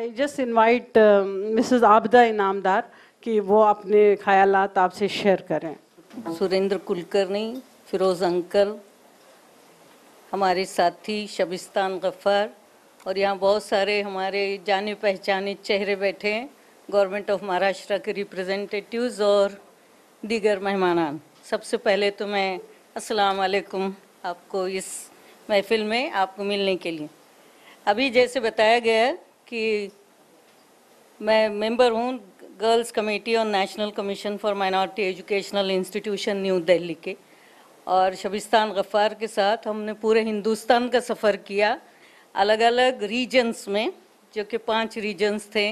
आई just invite Mrs Abida Inamdar कि वो अपने ख्याल आपसे शेयर करें सुरेंद्र कुलकर्णी फिरोज़ अंकल हमारे साथी शबिस्तान गफ़ार और यहाँ बहुत सारे हमारे जाने पहचाने चेहरे बैठे हैं गवर्नमेंट ऑफ महाराष्ट्र के रिप्रेजेंटेटिव्स और दीगर मेहमानान सबसे पहले तो मैं अस्सलाम वालेकुम आपको इस महफिल में आपको मिलने के लिए अभी जैसे बताया गया है कि मैं मेंबर हूँ गर्ल्स कमेटी और National Commission for Minority Educational Institution New Delhi के और शबिस्तान गफ्फ़ार के साथ हमने पूरे हिंदुस्तान का सफ़र किया अलग अलग रीजन्स में जो कि पांच रीजन्स थे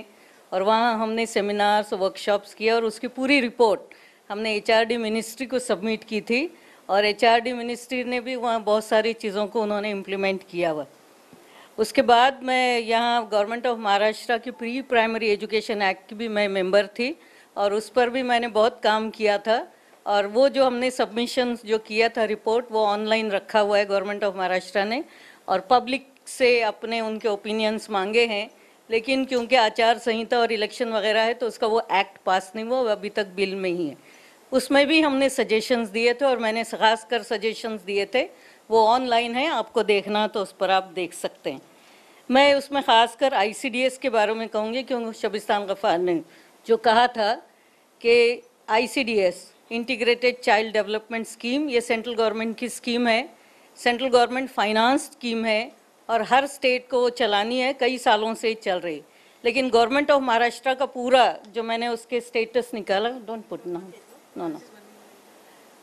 और वहाँ हमने सेमिनार्स वर्कशॉप्स किया और उसकी पूरी रिपोर्ट हमने एच मिनिस्ट्री को सबमिट की थी और एच मिनिस्ट्री ने भी वहाँ बहुत सारी चीज़ों को उन्होंने इम्प्लीमेंट किया हुआ उसके बाद मैं यहाँ गवर्नमेंट ऑफ महाराष्ट्र की प्री प्राइमरी एजुकेशन एक्ट की भी मैं मेंबर थी और उस पर भी मैंने बहुत काम किया था और वो जो हमने सबमिशन जो किया था रिपोर्ट वो ऑनलाइन रखा हुआ है गवर्नमेंट ऑफ महाराष्ट्र ने और पब्लिक से अपने उनके ओपिनियंस मांगे हैं लेकिन क्योंकि आचार संहिता और इलेक्शन वगैरह है तो उसका वो एक्ट पास नहीं हुआ अभी तक बिल में ही है उसमें भी हमने सजेशंस दिए थे और मैंने खास कर सजेशंस दिए थे वो ऑनलाइन है आपको देखना तो उस पर आप देख सकते हैं मैं उसमें ख़ासकर आईसीडीएस के बारे में कहूँगी क्योंकि शबिस्तान गफ़ार ने जो कहा था कि ICDS integrated child development scheme ये सेंट्रल गवर्नमेंट की स्कीम है सेंट्रल गवर्नमेंट फाइनेंस स्कीम है और हर स्टेट को वो चलानी है कई सालों से चल रही लेकिन गवर्नमेंट ऑफ महाराष्ट्र का पूरा जो मैंने उसके स्टेटस निकाला डोंट पुट ना नो नो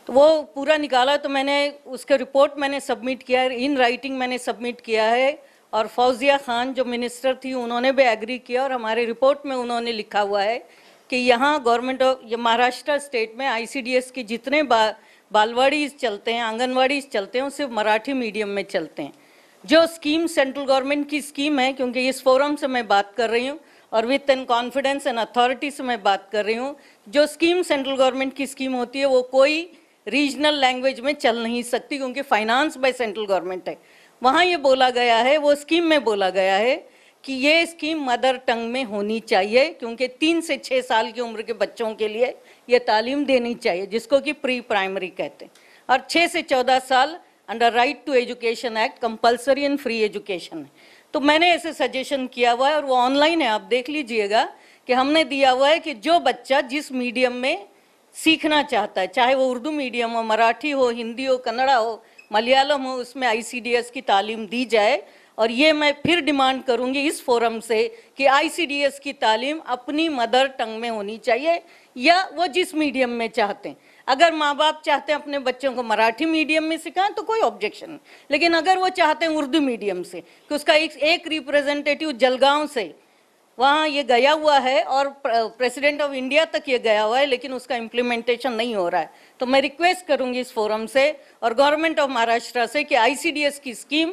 तो वो पूरा निकाला तो मैंने उसका रिपोर्ट मैंने सबमिट किया है इन राइटिंग मैंने सबमिट किया है और फौजिया खान जो मिनिस्टर थी उन्होंने भी एग्री किया और हमारे रिपोर्ट में उन्होंने लिखा हुआ है कि यहाँ गवर्नमेंट ऑफ महाराष्ट्र स्टेट में आईसीडीएस के जितने बा, बालवाड़ीज चलते हैं आंगनवाड़ीज चलते हैं वो सिर्फ मराठी मीडियम में चलते हैं जो स्कीम सेंट्रल गवर्नमेंट की स्कीम है क्योंकि इस फोरम से मैं बात कर रही हूँ और with an confidence and authority से मैं बात कर रही हूँ जो स्कीम सेंट्रल गवर्नमेंट की स्कीम होती है वो कोई रीजनल लैंग्वेज में चल नहीं सकती क्योंकि फाइनेंस बाय सेंट्रल गवर्नमेंट है वहाँ ये बोला गया है वो स्कीम में बोला गया है कि ये स्कीम मदर टंग में होनी चाहिए क्योंकि तीन से छः साल की उम्र के बच्चों के लिए ये तालीम देनी चाहिए जिसको कि प्री प्राइमरी कहते हैं और छः से चौदह साल under right to education act compulsory and free education है तो मैंने ऐसे सजेशन किया हुआ है और वो ऑनलाइन है आप देख लीजिएगा कि हमने दिया हुआ है कि जो बच्चा जिस मीडियम में सीखना चाहता है चाहे वो उर्दू मीडियम हो मराठी हो हिंदी हो कन्नड़ा हो मलयालम हो उसमें आईसीडीएस की तालीम दी जाए और ये मैं फिर डिमांड करूंगी इस फोरम से कि आईसीडीएस की तालीम अपनी मदर टंग में होनी चाहिए या वो जिस मीडियम में चाहते हैं अगर माँ बाप चाहते हैं अपने बच्चों को मराठी मीडियम में सिखाएं तो कोई ऑब्जेक्शन लेकिन अगर वो चाहते हैं उर्दू मीडियम से कि उसका एक, एक रिप्रेजेंटेटिव जलगांव से वहाँ ये गया हुआ है और प्रेसिडेंट ऑफ इंडिया तक ये गया हुआ है लेकिन उसका इम्प्लीमेंटेशन नहीं हो रहा है तो मैं रिक्वेस्ट करूँगी इस फोरम से और गवर्नमेंट ऑफ महाराष्ट्र से कि आईसीडीएस की स्कीम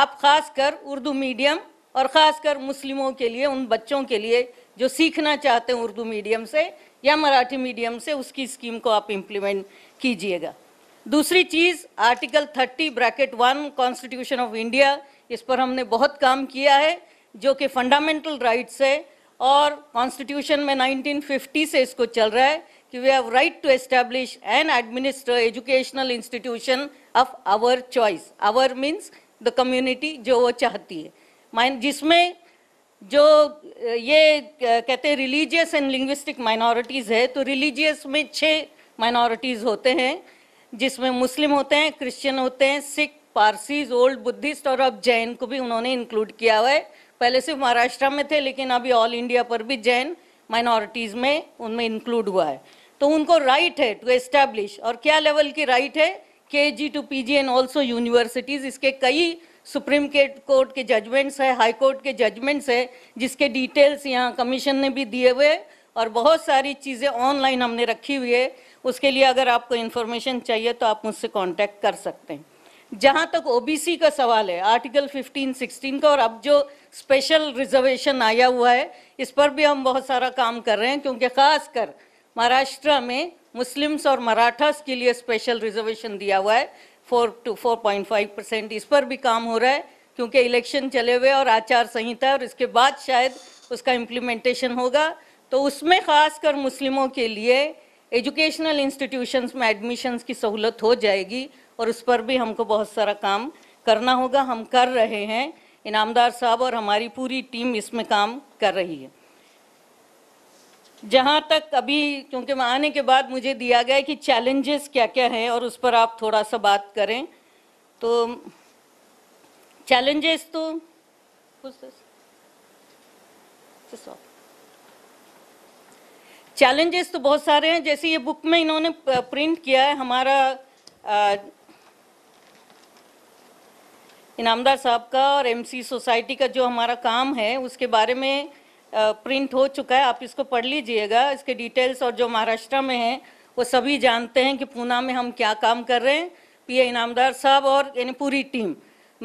आप खास कर उर्दू मीडियम और ख़ासकर मुस्लिमों के लिए उन बच्चों के लिए जो सीखना चाहते हैं उर्दू मीडियम से या मराठी मीडियम से उसकी स्कीम को आप इम्प्लीमेंट कीजिएगा दूसरी चीज़ article thirty bracket one constitution of India इस पर हमने बहुत काम किया है जो कि फंडामेंटल राइट्स है और कॉन्स्टिट्यूशन में 1950 से इसको चल रहा है कि we have right to establish and administer educational institution of our choice our means the community जो वो चाहती है माइन जिसमें जो ये कहते हैं रिलीजियस एंड लिंग्विस्टिक माइनॉरिटीज़ है तो रिलीजियस में छः माइनॉरिटीज़ होते हैं जिसमें मुस्लिम होते हैं क्रिश्चियन होते हैं सिख पारसीज ओल्ड बुद्धिस्ट और अब जैन को भी उन्होंने इंक्लूड किया हुआ है पहले सिर्फ महाराष्ट्र में थे लेकिन अभी ऑल इंडिया पर भी जैन माइनॉरिटीज में उनमें इंक्लूड हुआ है तो उनको राइट है टू एस्टैब्लिश और क्या लेवल की राइट है K G to P G and also universities इसके कई सुप्रीम कोर्ट के जजमेंट्स है हाई कोर्ट के जजमेंट्स है जिसके डिटेल्स यहाँ कमीशन ने भी दिए हुए और बहुत सारी चीज़ें ऑनलाइन हमने रखी हुई है उसके लिए अगर आपको इन्फॉर्मेशन चाहिए तो आप मुझसे कांटेक्ट कर सकते हैं जहां तक ओबीसी का सवाल है आर्टिकल 15, 16 का और अब जो स्पेशल रिजर्वेशन आया हुआ है इस पर भी हम बहुत सारा काम कर रहे हैं क्योंकि खासकर महाराष्ट्र में मुस्लिम्स और मराठास के लिए स्पेशल रिजर्वेशन दिया हुआ है four to four point five percent इस पर भी काम हो रहा है क्योंकि इलेक्शन चले हुए और आचार संहिता और इसके बाद शायद उसका इम्प्लीमेंटेशन होगा तो उसमें ख़ासकर मुस्लिमों के लिए एजुकेशनल इंस्टीट्यूशंस में एडमिशन्स की सहूलत हो जाएगी और उस पर भी हमको बहुत सारा काम करना होगा हम कर रहे हैं इनामदार साहब और हमारी पूरी टीम इसमें काम कर रही है जहाँ तक अभी क्योंकि मैं आने के बाद मुझे दिया गया कि चैलेंजेस क्या क्या हैं और उस पर आप थोड़ा सा बात करें तो चैलेंजेस तो चैलेंजेस तो बहुत सारे हैं जैसे ये बुक में इन्होंने प्रिंट किया है हमारा इनामदार साहब का और एमसी सोसाइटी का जो हमारा काम है उसके बारे में प्रिंट हो चुका है आप इसको पढ़ लीजिएगा इसके डिटेल्स और जो महाराष्ट्र में है वो सभी जानते हैं कि पूना में हम क्या काम कर रहे हैं पीए इनामदार साहब और यानी पूरी टीम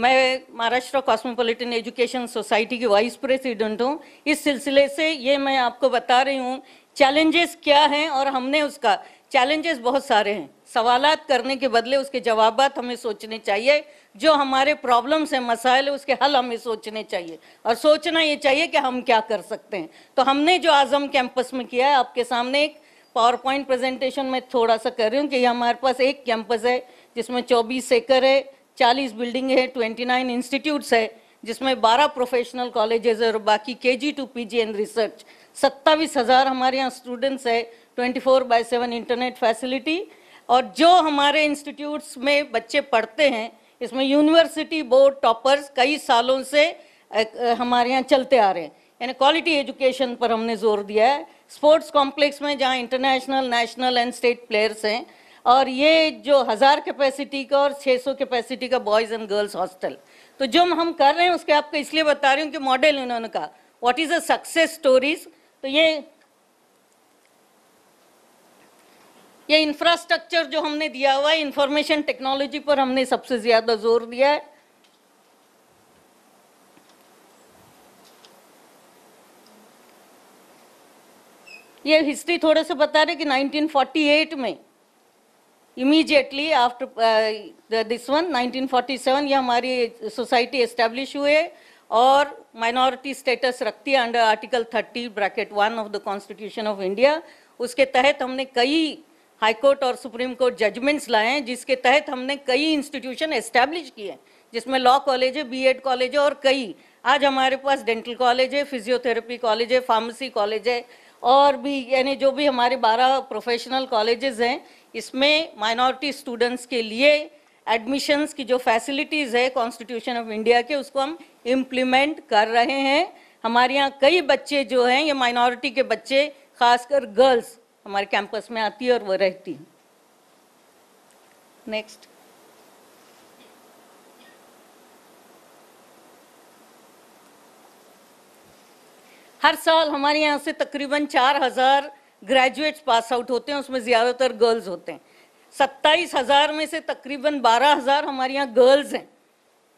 मैं महाराष्ट्र कॉस्मोपॉलिटन एजुकेशन सोसाइटी की वाइस प्रेसिडेंट हूँ इस सिलसिले से ये मैं आपको बता रही हूँ चैलेंजेस क्या हैं और हमने उसका चैलेंजेस बहुत सारे हैं सवाल करने के बदले उसके जवाब हमें सोचने चाहिए जो हमारे प्रॉब्लम्स हैं मसाइल है उसके हल हमें सोचने चाहिए और सोचना ये चाहिए कि हम क्या कर सकते हैं तो हमने जो आज़म कैंपस में किया है आपके सामने एक पावर पॉइंट प्रजेंटेशन में थोड़ा सा कर रही हूँ कि ये हमारे पास एक कैंपस है जिसमें चौबीस एकड़ है चालीस बिल्डिंग है ट्वेंटी नाइन इंस्टीट्यूट्स है जिसमें बारह प्रोफेशनल कॉलेजेस और बाकी K G to P G and research सत्ताईस हज़ार हमारे यहाँ स्टूडेंट्स है 24 बाय 7 इंटरनेट फैसिलिटी और जो हमारे इंस्टीट्यूट्स में बच्चे पढ़ते हैं इसमें यूनिवर्सिटी बोर्ड टॉपर्स कई सालों से हमारे यहाँ चलते आ रहे हैं यानी क्वालिटी एजुकेशन पर हमने जोर दिया है स्पोर्ट्स कॉम्प्लेक्स में जहाँ international national and state players हैं और ये जो हज़ार कैपेसिटी का और 600 कैपेसिटी का बॉयज़ एंड गर्ल्स हॉस्टल तो जो हम कर रहे हैं उसके आपको इसलिए बता रही हूँ कि मॉडल इन्होंने कहा what is a success stories तो ये ये इंफ्रास्ट्रक्चर जो हमने दिया हुआ है इंफॉर्मेशन टेक्नोलॉजी पर हमने सबसे ज्यादा जोर दिया है ये हिस्ट्री थोड़े से बता रहे कि 1948 में इमीजिएटली आफ्टर दिस वन 1947 ये हमारी सोसाइटी एस्टेब्लिश हुए और माइनॉरिटी स्टेटस रखती है under article 30 bracket one of the constitution of India उसके तहत हमने कई हाईकोर्ट और सुप्रीम कोर्ट जजमेंट्स लाए हैं जिसके तहत हमने कई इंस्टीट्यूशन एस्टेब्लिश किए हैं जिसमें लॉ कॉलेज है बीएड कॉलेज है और कई आज हमारे पास डेंटल कॉलेज है फिजियोथेरेपी कॉलेज है फार्मेसी कॉलेज है और भी यानी जो भी हमारे बारह प्रोफेशनल कॉलेजेस हैं इसमें माइनॉरिटी स्टूडेंट्स के लिए एडमिशन्स की जो फैसिलिटीज़ है कॉन्स्टिट्यूशन ऑफ इंडिया के उसको हम इम्प्लीमेंट कर रहे हैं हमारे यहाँ कई बच्चे जो हैं ये माइनॉरिटी के बच्चे खासकर गर्ल्स हमारे कैंपस में आती है और वह रहती नेक्स्ट हर साल हमारे यहाँ से तकरीबन चार हजार ग्रेजुएट्स पास आउट होते हैं उसमें ज़्यादातर गर्ल्स होते हैं सत्ताईस हजार में से तकरीबन बारह हजार हमारे यहाँ गर्ल्स हैं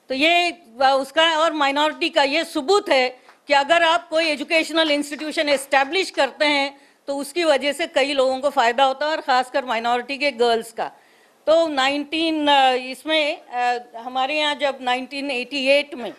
तो ये उसका और माइनॉरिटी का ये सबूत है कि अगर आप कोई एजुकेशनल इंस्टीट्यूशन इस्टेब्लिश करते हैं तो उसकी वजह से कई लोगों को फ़ायदा होता है और ख़ासकर माइनॉरिटी के गर्ल्स का तो 19 इसमें हमारे यहाँ जब 1988 में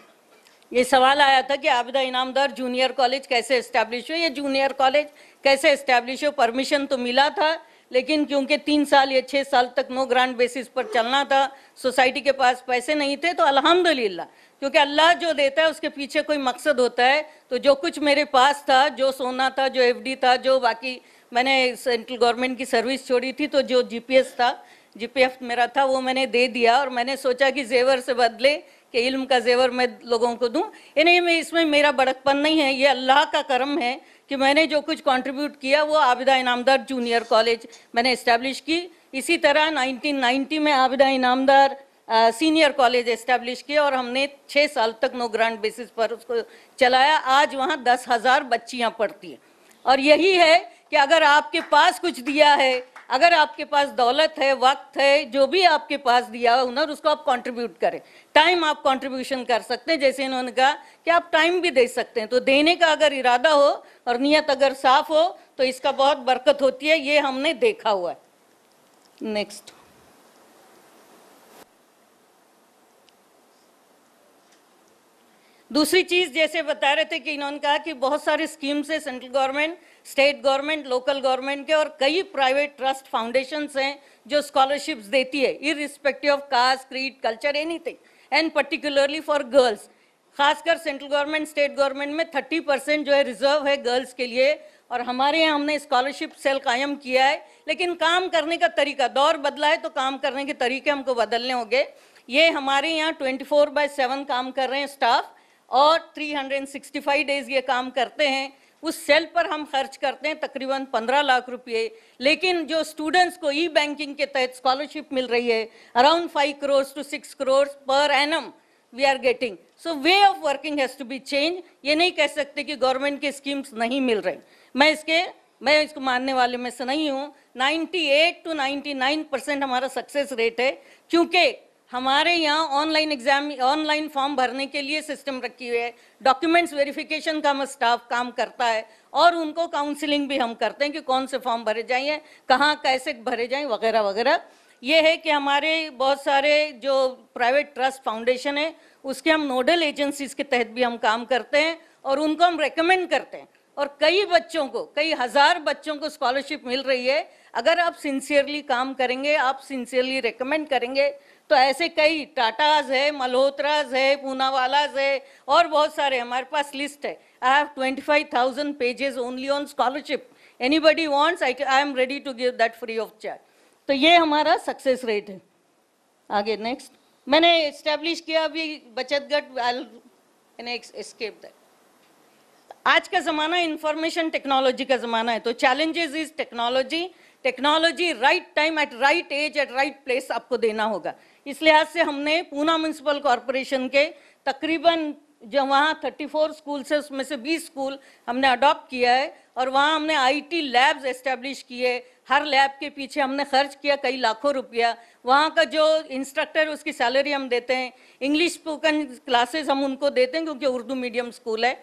ये सवाल आया था कि आबिदा इनामदार जूनियर कॉलेज कैसे इस्टेब्लिश हो या जूनियर कॉलेज कैसे इस्टेब्लिश हो परमिशन तो मिला था लेकिन क्योंकि तीन साल या छः साल तक नो ग्रांट बेसिस पर चलना था सोसाइटी के पास पैसे नहीं थे तो अलहमदिल्ला क्योंकि अल्लाह जो देता है उसके पीछे कोई मकसद होता है तो जो कुछ मेरे पास था जो सोना था जो एफडी था जो बाकी मैंने सेंट्रल गवर्नमेंट की सर्विस छोड़ी थी तो जो जीपीएस था जीपीएफ मेरा था वो मैंने दे दिया और मैंने सोचा कि जेवर से बदले कि इल्म का जेवर मैं लोगों को दूं यानी मैं इसमें मेरा बड़कपन नहीं है ये अल्लाह का करम है कि मैंने जो कुछ कंट्रीब्यूट किया वो आबिदा इनामदार जूनियर कॉलेज मैंने इस्टेब्लिश की इसी तरह 1990 में Abida Inamdar senior college establish किया और हमने छः साल तक नो ग्रांट बेसिस पर उसको चलाया आज वहाँ दस हज़ार बच्चियाँ पढ़ती हैं और यही है कि अगर आपके पास कुछ दिया है अगर आपके पास दौलत है वक्त है जो भी आपके पास दिया हुनर उसको आप कंट्रीब्यूट करें टाइम आप कंट्रीब्यूशन कर सकते हैं जैसे इन्होंने कहा कि आप टाइम भी दे सकते हैं तो देने का अगर इरादा हो और नीयत अगर साफ हो तो इसका बहुत बरकत होती है ये हमने देखा हुआ है नेक्स्ट दूसरी चीज़ जैसे बता रहे थे कि इन्होंने कहा कि बहुत सारे स्कीम्स है central government state government local government के और कई प्राइवेट ट्रस्ट फाउंडेशंस हैं जो स्कॉलरशिप्स देती है irrespective of caste creed culture anything and particularly for girls खासकर सेंट्रल गवर्नमेंट स्टेट गवर्नमेंट में 30 परसेंट जो है रिजर्व है गर्ल्स के लिए और हमारे यहाँ हमने स्कॉलरशिप सेल कायम किया है लेकिन काम करने का तरीका दौर बदला है तो काम करने के तरीके हमको बदलने होंगे ये हमारे यहाँ 24 फोर बाय सेवन काम कर रहे हैं स्टाफ और 365 डेज ये काम करते हैं उस सेल पर हम खर्च करते हैं तकरीबन 15 लाख रुपए लेकिन जो स्टूडेंट्स को ई बैंकिंग के तहत स्कॉलरशिप मिल रही है अराउंड 5 करोड़ टू 6 करोड़ पर एनम we are getting so way of working has to be change ये नहीं कह सकते कि गवर्नमेंट के स्कीम्स नहीं मिल रही मैं इसके मैं इसको मानने वाले में से नहीं हूँ 98 टू 99 परसेंट हमारा सक्सेस रेट है क्योंकि हमारे यहाँ ऑनलाइन एग्जाम ऑनलाइन फॉर्म भरने के लिए सिस्टम रखी हुई है डॉक्यूमेंट्स वेरिफिकेशन का हम स्टाफ काम करता है और उनको काउंसलिंग भी हम करते हैं कि कौन से फॉर्म भरे जाइए कहाँ कैसे भरे जाएँ वगैरह वगैरह ये है कि हमारे बहुत सारे जो प्राइवेट ट्रस्ट फाउंडेशन है उसके हम नोडल एजेंसीज के तहत भी हम काम करते हैं और उनको हम रेकमेंड करते हैं और कई बच्चों को कई हज़ार बच्चों को स्कॉलरशिप मिल रही है अगर आप सिंसियरली काम करेंगे आप सिंसियरली रेकमेंड करेंगे तो ऐसे कई टाटाज है मल्होत्राज है पूनावालाज है और बहुत सारे हमारे पास लिस्ट है I have twenty five thousand pages only on scholarship anybody wants I I am ready to give that free of charge तो ये हमारा सक्सेस रेट है आगे नेक्स्ट मैंने इस्टेब्लिश किया अभी बचत गट एस्केप दैट आज का ज़माना इंफॉर्मेशन टेक्नोलॉजी का ज़माना है तो challenges is technology technology right time at right age at right place आपको देना होगा इस लिहाज से हमने पूना म्यूनसिपल कॉरपोरेशन के तकरीबन जो वहाँ 34 स्कूल है उसमें से 20 स्कूल हमने अडॉप्ट किया है और वहाँ हमने आईटी लैब्स एस्टेब्लिश किए हर लैब के पीछे हमने खर्च किया कई लाखों रुपया वहाँ का जो इंस्ट्रक्टर उसकी सैलरी हम देते हैं इंग्लिश स्पोकन क्लासेस हम उनको देते हैं क्योंकि उर्दू मीडियम स्कूल है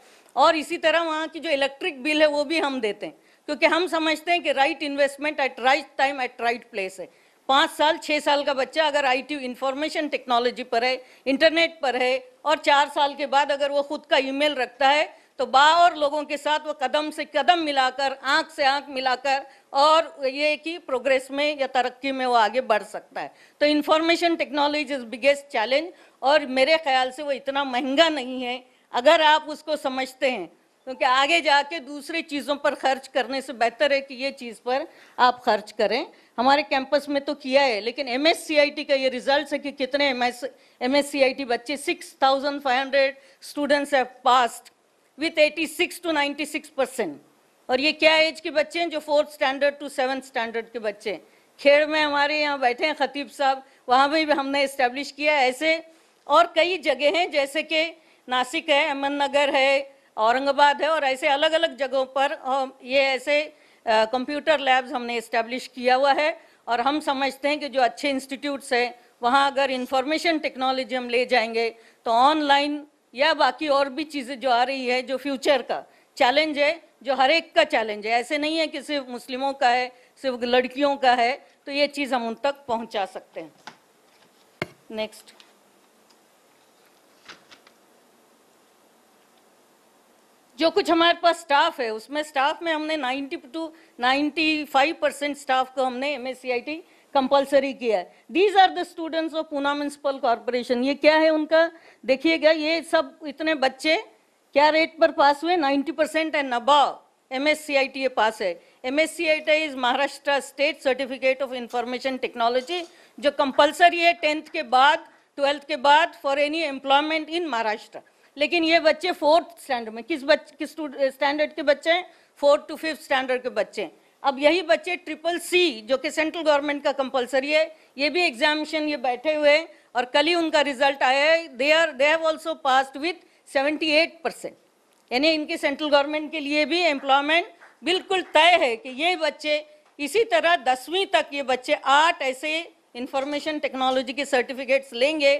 और इसी तरह वहाँ की जो इलेक्ट्रिक बिल है वो भी हम देते हैं क्योंकि हम समझते हैं कि right investment at right time at right place है पाँच साल छः साल का बच्चा अगर आई टी इंफॉर्मेशन टेक्नोलॉजी पर है इंटरनेट पर है और चार साल के बाद अगर वो खुद का ईमेल रखता है तो बा और लोगों के साथ वो कदम से कदम मिलाकर आंख से आंख मिलाकर और ये कि प्रोग्रेस में या तरक्की में वो आगे बढ़ सकता है तो information technology is biggest challenge और मेरे ख्याल से वो इतना महंगा नहीं है अगर आप उसको समझते हैं क्योंकि आगे जाके दूसरी चीज़ों पर खर्च करने से बेहतर है कि ये चीज़ पर आप खर्च करें हमारे कैंपस में तो किया है लेकिन एम का ये रिजल्ट है कि कितने एम एस बच्चे 6,500 students have passed with 86 to 96 percent और ये क्या एज के बच्चे हैं जो fourth standard to seventh standard के बच्चे हैं खेड़ में हमारे यहाँ बैठे हैं खतीब साहब वहाँ भी हमने इस्टेब्लिश किया ऐसे और कई जगह हैं जैसे कि नासिक है अहमद नगर है औरंगाबाद है और ऐसे अलग अलग जगहों पर ये ऐसे कंप्यूटर लैब्स हमने इस्टेब्लिश किया हुआ है और हम समझते हैं कि जो अच्छे इंस्टीट्यूट्स हैं वहाँ अगर इंफॉर्मेशन टेक्नोलॉजी हम ले जाएंगे तो ऑनलाइन या बाकी और भी चीज़ें जो आ रही है जो फ्यूचर का चैलेंज है जो हर एक का चैलेंज है ऐसे नहीं है कि सिर्फ मुस्लिमों का है सिर्फ लड़कियों का है तो ये चीज़ हम उन तक पहुँचा सकते हैं नेक्स्ट जो कुछ हमारे पास स्टाफ है उसमें स्टाफ में हमने 90 टू 95 परसेंट स्टाफ को हमने एम एस कंपलसरी किया है these are the students of Poona municipal corporation ये क्या है उनका देखिएगा ये सब इतने बच्चे क्या रेट पर पास हुए 90 percent and above M S C I T ये पास है M S C I T is Maharashtra state certificate of information technology जो कंपलसरी है टेंथ के बाद ट्वेल्थ के बाद for any employment in Maharashtra लेकिन ये बच्चे फोर्थ स्टैंडर्ड में किस बच्चे किस स्टैंडर्ड के बच्चे हैं फोर्थ टू फिफ्थ स्टैंडर्ड के बच्चे हैं अब यही बच्चे ट्रिपल सी जो कि सेंट्रल गवर्नमेंट का कंपलसरी है ये भी एग्जामिशन ये बैठे हुए हैं और कल ही उनका रिजल्ट आया है they are they have also passed with 78 percent यानी इनके सेंट्रल गवर्नमेंट के लिए भी एम्प्लॉयमेंट बिल्कुल तय है कि ये बच्चे इसी तरह दसवीं तक ये बच्चे आठ ऐसे इंफॉर्मेशन टेक्नोलॉजी के सर्टिफिकेट्स लेंगे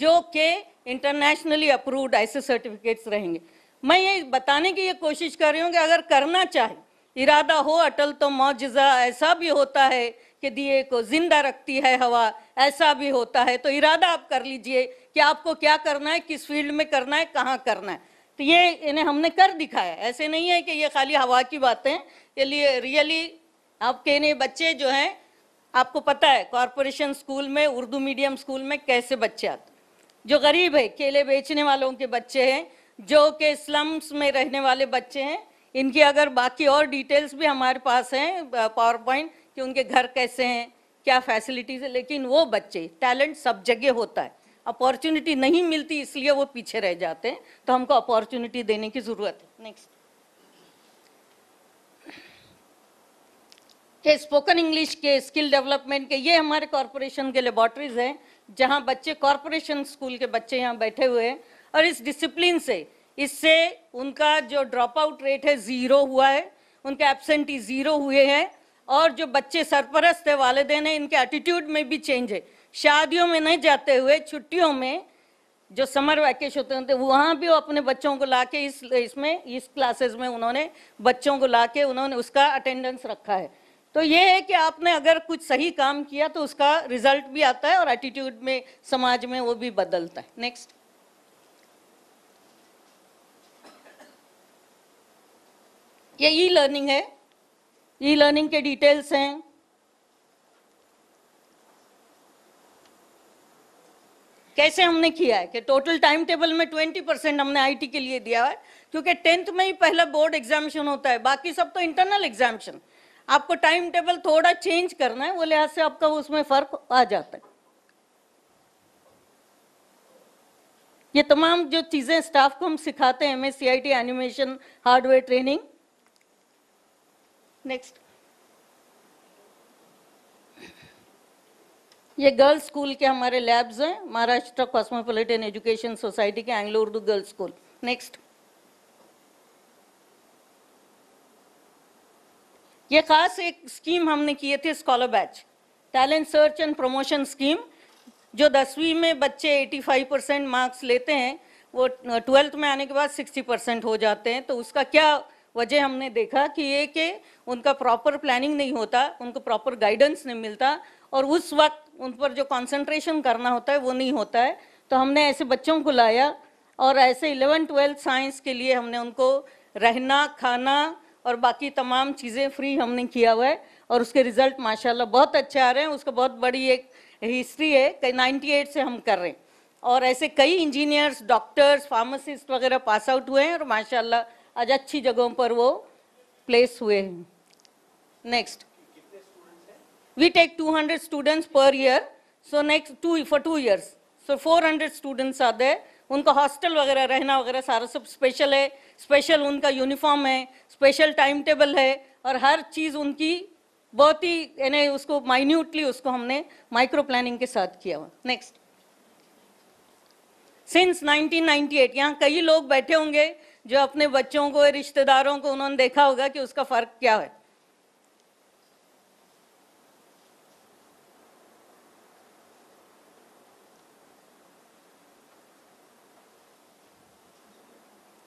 जो कि इंटरनेशनली अप्रूव्ड ऐसे सर्टिफिकेट्स रहेंगे मैं ये बताने की ये कोशिश कर रही हूँ कि अगर करना चाहे इरादा हो अटल तो मुजजा ऐसा भी होता है कि दिए को जिंदा रखती है हवा ऐसा भी होता है तो इरादा आप कर लीजिए कि आपको क्या करना है किस फील्ड में करना है कहाँ करना है तो ये इन्हें हमने कर दिखाया ऐसे नहीं है कि ये खाली हवा की बातें के लिए रियली आपके इन्हें बच्चे जो हैं आपको पता है कॉरपोरेशन स्कूल में उर्दू मीडियम स्कूल में कैसे बच्चे आते जो गरीब है केले बेचने वालों के बच्चे हैं जो के स्लम्स में रहने वाले बच्चे हैं इनकी अगर बाकी और डिटेल्स भी हमारे पास हैं पावर पॉइंट कि उनके घर कैसे हैं क्या फैसिलिटीज़ है लेकिन वो बच्चे टैलेंट सब जगह होता है अपॉर्चुनिटी नहीं मिलती इसलिए वो पीछे रह जाते हैं तो हमको अपॉर्चुनिटी देने की ज़रूरत है नेक्स्ट ये स्पोकन इंग्लिश के स्किल डेवलपमेंट के ये हमारे कॉरपोरेशन के लेबॉर्ट्रीज हैं जहां बच्चे कॉरपोरेशन स्कूल के बच्चे यहाँ बैठे हुए हैं और इस डिसिप्लिन से इससे उनका जो ड्रॉप आउट रेट है ज़ीरो हुआ है उनके एबसेंटी ज़ीरो हुए हैं और जो बच्चे सरपरस्त है वालदेन हैं इनके एटीट्यूड में भी चेंज है शादियों में नहीं जाते हुए छुट्टियों में जो समर वैकेश होते हैं तो वहाँ भी वो अपने बच्चों को ला के इस इसमें इस क्लासेस में उन्होंने बच्चों को ला के उन्होंने उसका अटेंडेंस रखा है तो ये है कि आपने अगर कुछ सही काम किया तो उसका रिजल्ट भी आता है और एटीट्यूड में समाज में वो भी बदलता है नेक्स्ट ये ई लर्निंग है ई लर्निंग के डिटेल्स हैं कैसे हमने किया है कि टोटल टाइम टेबल में 20 परसेंट हमने आईटी के लिए दिया है क्योंकि टेंथ में ही पहला बोर्ड एग्जामिशन होता है बाकी सब तो इंटरनल एग्जामिशन है आपको टाइम टेबल थोड़ा चेंज करना है वो लिहाज से आपका उसमें फर्क आ जाता है ये तमाम जो चीजें स्टाफ को हम सिखाते हैं M S animation hardware training next ये गर्ल्स स्कूल के हमारे लैब्स हैं महाराष्ट्र कॉस्मोपोलिटन एजुकेशन सोसाइटी के Anglo Urdu girls school next ये खास एक स्कीम हमने किए थे scholar batch talent search and promotion scheme जो दसवीं में बच्चे 85 परसेंट मार्क्स लेते हैं वो ट्वेल्थ में आने के बाद 60 परसेंट हो जाते हैं तो उसका क्या वजह हमने देखा कि ये कि उनका प्रॉपर प्लानिंग नहीं होता उनको प्रॉपर गाइडेंस नहीं मिलता और उस वक्त उन पर जो कंसंट्रेशन करना होता है वो नहीं होता है तो हमने ऐसे बच्चों को लाया और ऐसे इलेवन ट्वेल्थ साइंस के लिए हमने उनको रहना खाना और बाकी तमाम चीज़ें फ्री हमने किया हुआ है और उसके रिजल्ट माशाल्लाह बहुत अच्छे आ रहे हैं उसका बहुत बड़ी एक हिस्ट्री है कई नाइन्टी से हम कर रहे हैं और ऐसे कई इंजीनियर्स डॉक्टर्स फार्मासिस्ट वगैरह पास आउट हुए हैं और माशाल्लाह आज अच्छी जगहों पर वो प्लेस हुए हैं next to hundred 200 per year so next two for two years so four 400 students are there उनका हॉस्टल वगैरह रहना वगैरह सारा सब स्पेशल है स्पेशल उनका यूनिफॉर्म है स्पेशल टाइम टेबल है और हर चीज़ उनकी बहुत ही यानी उसको माइन्यूटली उसको हमने माइक्रो प्लानिंग के साथ किया हुआ नेक्स्ट सिंस 1998 यहाँ कई लोग बैठे होंगे जो अपने बच्चों को रिश्तेदारों को उन्होंने देखा होगा कि उसका फर्क क्या है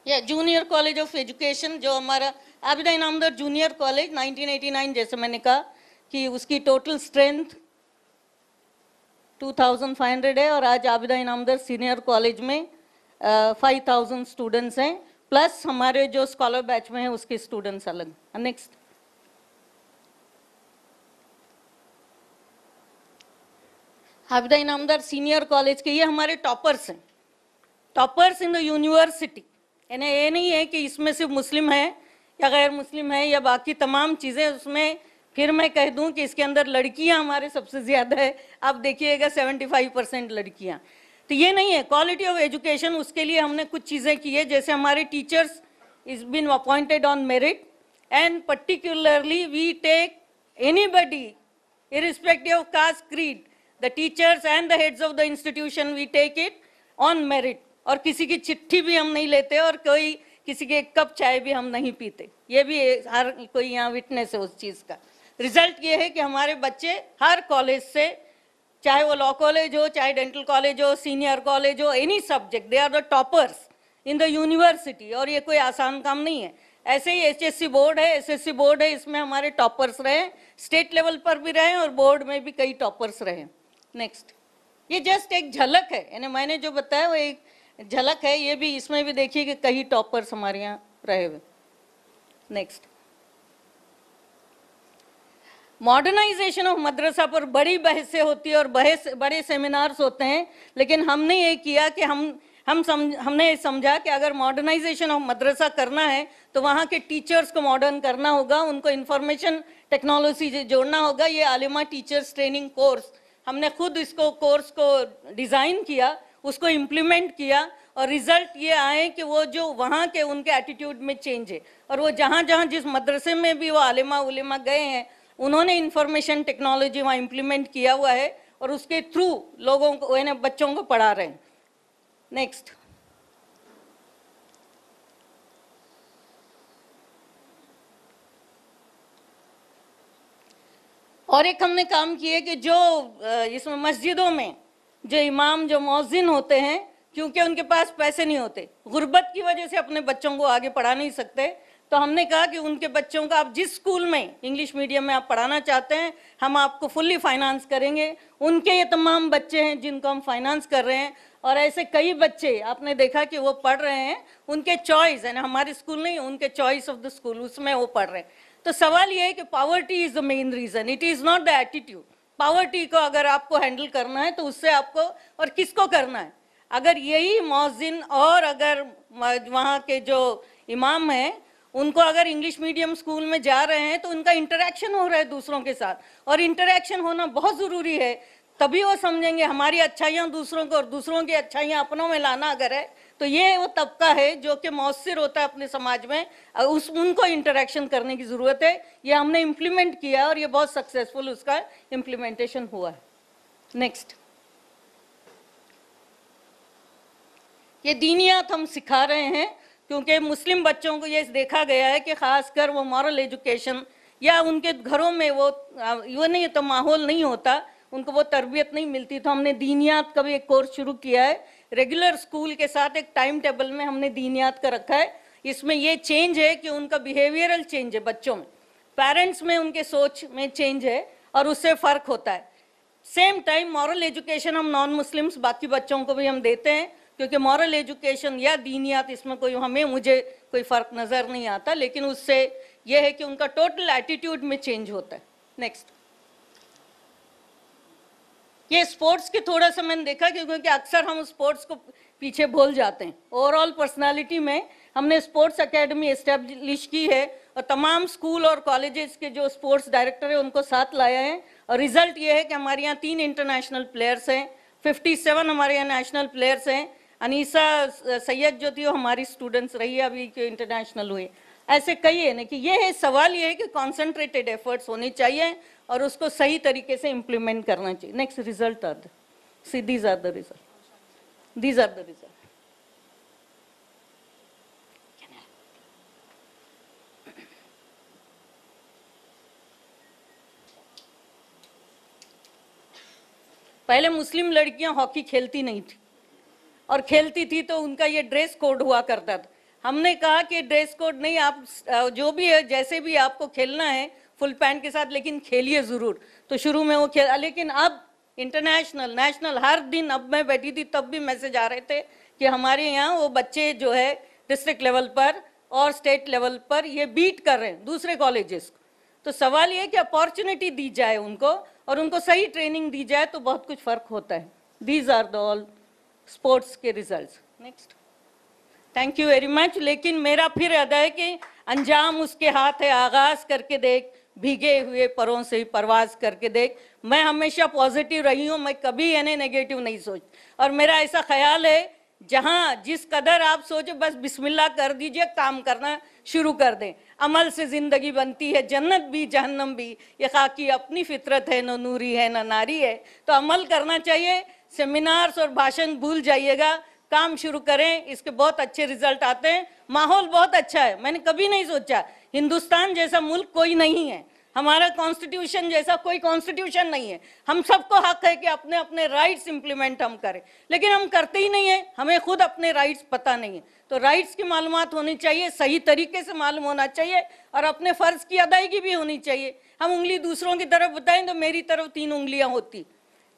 ये जूनियर कॉलेज ऑफ एजुकेशन जो हमारा आबिदा इनामदार जूनियर कॉलेज 1989 जैसे मैंने कहा कि उसकी टोटल स्ट्रेंथ 2500 है और आज आबिदा इनामदार सीनियर कॉलेज में फाइव थाउजेंड स्टूडेंट्स हैं प्लस हमारे जो स्कॉलर बैच में हैं उसके स्टूडेंट्स अलग next Abida Inamdar senior college के ये हमारे टॉपर्स हैं टॉपर्स इन द यूनिवर्सिटी यानी ये नहीं है कि इसमें सिर्फ मुस्लिम है या गैर मुस्लिम है या बाकी तमाम चीज़ें उसमें फिर मैं कह दूं कि इसके अंदर लड़कियां हमारे सबसे ज़्यादा है आप देखिएगा 75 परसेंट लड़कियाँ तो ये नहीं है क्वालिटी ऑफ एजुकेशन उसके लिए हमने कुछ चीज़ें की है जैसे हमारे teachers is been appointed on merit and particularly we take anybody irrespective of caste creed the teachers and the heads of the institution we take it on merit और किसी की चिट्ठी भी हम नहीं लेते और कोई किसी के एक कप चाय भी हम नहीं पीते ये भी हर कोई यहाँ विटनेस है उस चीज़ का रिजल्ट ये है कि हमारे बच्चे हर कॉलेज से चाहे वो लॉ कॉलेज हो चाहे डेंटल कॉलेज हो सीनियर कॉलेज हो any subject they are the toppers in the university और ये कोई आसान काम नहीं है ऐसे ही एच बोर्ड है एस बोर्ड है इसमें हमारे टॉपर्स रहे स्टेट लेवल पर भी रहे और बोर्ड में भी कई टॉपर्स रहे नेक्स्ट ये जस्ट एक झलक है यानी मैंने जो बताया वो एक झलक है ये भी इसमें भी देखिए कि कई टॉपर्स हमारे यहाँ रहे हुए नेक्स्ट मॉडर्नाइजेशन ऑफ मदरसा पर बड़ी बहसें होती है और बहस बड़े सेमिनार्स होते हैं लेकिन हमने ये किया कि हम हम समझ हमने समझा कि अगर मॉडर्नाइजेशन ऑफ मदरसा करना है तो वहाँ के टीचर्स को मॉडर्न करना होगा उनको इन्फॉर्मेशन टेक्नोलॉजी जोड़ना होगा ये आलिमा टीचर्स ट्रेनिंग कोर्स हमने खुद इसको कोर्स को डिज़ाइन किया उसको इम्प्लीमेंट किया और रिजल्ट ये आए कि वो जो वहाँ के उनके एटीट्यूड में चेंज है और वो जहाँ जहाँ जिस मदरसे में भी वो आलिमा उलिमा गए हैं उन्होंने इंफॉर्मेशन टेक्नोलॉजी वहाँ इम्प्लीमेंट किया हुआ है और उसके थ्रू लोगों को इन्हें बच्चों को पढ़ा रहे हैं नेक्स्ट और एक हमने काम किए कि जो इसमें मस्जिदों में जो इमाम जो मौजिन होते हैं क्योंकि उनके पास पैसे नहीं होते गुर्बत की वजह से अपने बच्चों को आगे पढ़ा नहीं सकते तो हमने कहा कि उनके बच्चों का आप जिस स्कूल में इंग्लिश मीडियम में आप पढ़ाना चाहते हैं हम आपको फुल्ली फाइनेंस करेंगे उनके ये तमाम बच्चे हैं जिनको हम फाइनेंस कर रहे हैं और ऐसे कई बच्चे आपने देखा कि वो पढ़ रहे हैं उनके चॉइस यानी हमारे स्कूल नहीं उनके चॉइस ऑफ द स्कूल उसमें वो पढ़ रहे हैं तो सवाल ये है कि poverty is the main reason it is not the attitude poverty को अगर आपको हैंडल करना है तो उससे आपको और किसको करना है अगर यही मौजिन और अगर वहाँ के जो इमाम हैं उनको अगर इंग्लिश मीडियम स्कूल में जा रहे हैं तो उनका इंटरेक्शन हो रहा है दूसरों के साथ और इंटरेक्शन होना बहुत ज़रूरी है तभी वो समझेंगे हमारी अच्छाइयाँ दूसरों को और दूसरों की अच्छाइयाँ अपनों में लाना अगर है तो ये वो तबका है जो कि मौसर होता है अपने समाज में उस उनको इंटरेक्शन करने की ज़रूरत है ये हमने इम्प्लीमेंट किया और ये बहुत सक्सेसफुल उसका इम्प्लीमेंटेशन हुआ है नेक्स्ट ये दीनियात हम सिखा रहे हैं क्योंकि मुस्लिम बच्चों को ये देखा गया है कि ख़ासकर वो मॉरल एजुकेशन या उनके घरों में वो यो नहीं तो माहौल नहीं होता उनको वो तरबियत नहीं मिलती तो हमने दीनियात का भी एक कोर्स शुरू किया है रेगुलर स्कूल के साथ एक टाइम टेबल में हमने दीन याद का रखा है इसमें ये चेंज है कि उनका बिहेवियरल चेंज है बच्चों में पेरेंट्स में उनके सोच में चेंज है और उससे फ़र्क होता है सेम टाइम मॉरल एजुकेशन हम नॉन मुस्लिम्स बाकी बच्चों को भी हम देते हैं क्योंकि मॉरल एजुकेशन या दीनियात इसमें कोई हमें मुझे कोई फ़र्क नज़र नहीं आता लेकिन उससे यह है कि उनका टोटल एटीट्यूड में चेंज होता है नेक्स्ट ये स्पोर्ट्स के थोड़ा सा मैंने देखा कि क्योंकि अक्सर हम स्पोर्ट्स को पीछे भूल जाते हैं ओवरऑल पर्सनालिटी में हमने स्पोर्ट्स एकेडमी इस्टेब्लिश की है और तमाम स्कूल और कॉलेजेस के जो स्पोर्ट्स डायरेक्टर हैं उनको साथ लाया है और रिजल्ट ये है कि हमारे यहाँ तीन इंटरनेशनल प्लेयर्स हैं सेवन हमारे यहाँ नेशनल प्लेयर्स हैं अनीसा सैयद जो थी वो हमारी स्टूडेंट्स रही है अभी इंटरनेशनल हुए ऐसे कई है ना कि ये है सवाल ये है कि कॉन्सेंट्रेटेड एफर्ट्स होने चाहिए और उसको सही तरीके से इम्प्लीमेंट करना चाहिए next result are see these are the result these are the result पहले मुस्लिम लड़कियां हॉकी खेलती नहीं थी और खेलती थी तो उनका ये ड्रेस कोड हुआ करता था हमने कहा कि ड्रेस कोड नहीं आप जो भी है जैसे भी आपको खेलना है फुल पैंट के साथ लेकिन खेलिए ज़रूर तो शुरू में वो खेल लेकिन अब इंटरनेशनल नेशनल हर दिन अब मैं बैठी थी तब भी मैसेज आ रहे थे कि हमारे यहाँ वो बच्चे जो है डिस्ट्रिक्ट लेवल पर और स्टेट लेवल पर ये बीट कर रहे हैं दूसरे कॉलेजेस को तो सवाल ये कि अपॉर्चुनिटी दी जाए उनको और उनको सही ट्रेनिंग दी जाए तो बहुत कुछ फ़र्क होता है these are the all sports के result next thank you very much लेकिन मेरा फिर अदा है कि अंजाम उसके हाथ है आगाज़ करके देख भीगे हुए परों से परवाज करके देख मैं हमेशा पॉजिटिव रही हूँ मैं कभी इन्हें नेगेटिव नहीं सोच और मेरा ऐसा ख्याल है जहाँ जिस कदर आप सोचो बस बिस्मिल्लाह कर दीजिए काम करना शुरू कर दें अमल से ज़िंदगी बनती है जन्नत भी जहन्नम भी ये खाकि अपनी फितरत है न नूरी है न नारी है तो अमल करना चाहिए सेमिनार्स और भाषण भूल जाइएगा काम शुरू करें इसके बहुत अच्छे रिजल्ट आते हैं माहौल बहुत अच्छा है मैंने कभी नहीं सोचा हिंदुस्तान जैसा मुल्क कोई नहीं है हमारा कॉन्स्टिट्यूशन जैसा कोई कॉन्स्टिट्यूशन नहीं है हम सबको हक है कि अपने अपने राइट्स इम्प्लीमेंट हम करें लेकिन हम करते ही नहीं है हमें खुद अपने राइट्स पता नहीं है तो राइट्स की मालूम होनी चाहिए सही तरीके से मालूम होना चाहिए और अपने फ़र्ज़ की अदायगी भी होनी चाहिए हम उंगली दूसरों की तरफ बताएं तो मेरी तरफ तीन उंगलियाँ होती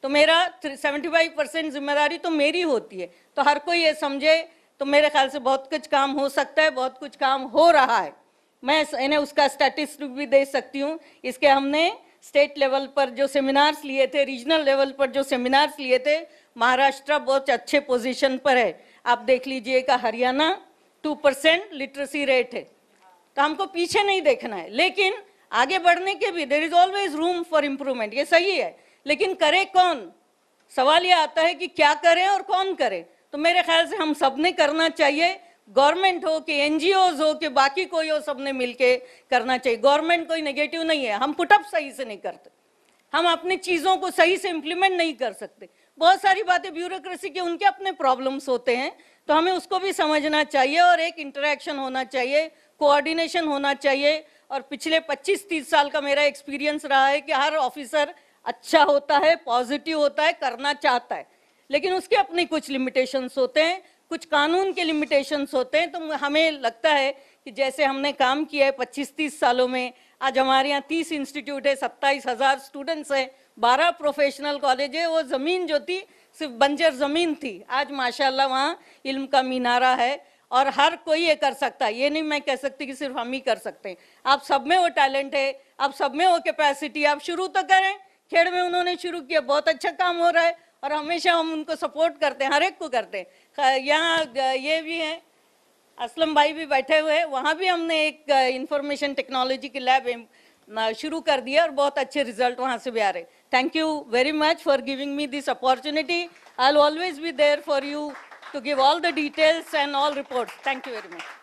तो मेरा सेवेंटी फाइव परसेंट जिम्मेदारी तो मेरी होती है तो हर कोई ये समझे तो मेरे ख्याल से बहुत कुछ काम हो सकता है बहुत कुछ काम हो रहा है मैं इन्हें उसका स्टैटिस्टिक भी दे सकती हूँ इसके हमने स्टेट लेवल पर जो सेमिनार्स लिए थे रीजनल लेवल पर जो सेमिनार्स लिए थे महाराष्ट्र बहुत अच्छे पोजिशन पर है आप देख लीजिएगा Haryana two percent literacy rate है तो हमको पीछे नहीं देखना है लेकिन आगे बढ़ने के भी there is always room for improvement ये सही है लेकिन करे कौन सवाल ये आता है कि क्या करें और कौन करे तो मेरे ख्याल से हम सब ने करना चाहिए गवर्नमेंट हो कि एन हो कि बाकी कोई हो सब ने मिल करना चाहिए गवर्नमेंट कोई नेगेटिव नहीं है हम पुटअप सही से नहीं करते हम अपनी चीज़ों को सही से इम्प्लीमेंट नहीं कर सकते बहुत सारी बातें ब्यूरोक्रेसी के उनके अपने प्रॉब्लम्स होते हैं तो हमें उसको भी समझना चाहिए और एक इंटरेक्शन होना चाहिए कोऑर्डिनेशन होना चाहिए और पिछले 25-30 साल का मेरा एक्सपीरियंस रहा है कि हर ऑफिसर अच्छा होता है पॉजिटिव होता है करना चाहता है लेकिन उसके अपने कुछ लिमिटेशंस होते हैं कुछ कानून के लिमिटेशंस होते हैं तो हमें लगता है कि जैसे हमने काम किया है पच्चीस तीस सालों में आज हमारे यहाँ तीस इंस्टीट्यूट है सत्ताईस हज़ार स्टूडेंट्स हैं बारह प्रोफेशनल कॉलेज है वो ज़मीन जो थी सिर्फ बंजर ज़मीन थी आज माशाल्लाह वहाँ इल्म का मीनारा है और हर कोई ये कर सकता है ये नहीं मैं कह सकती कि सिर्फ हम ही कर सकते हैं आप सब में वो टैलेंट है आप सब में वो कैपेसिटी आप शुरू तो करें खेड़ में उन्होंने शुरू किया बहुत अच्छा काम हो रहा है और हमेशा हम उनको सपोर्ट करते हैं हर एक को करते हैं यहाँ ये भी है असलम भाई भी बैठे हुए हैं वहाँ भी हमने एक इंफॉर्मेशन टेक्नोलॉजी की लैब शुरू कर दिया और बहुत अच्छे रिजल्ट वहाँ से भी आ रहे thank you very much for giving me this opportunity I always be there for you to give all the details and all report thank you very much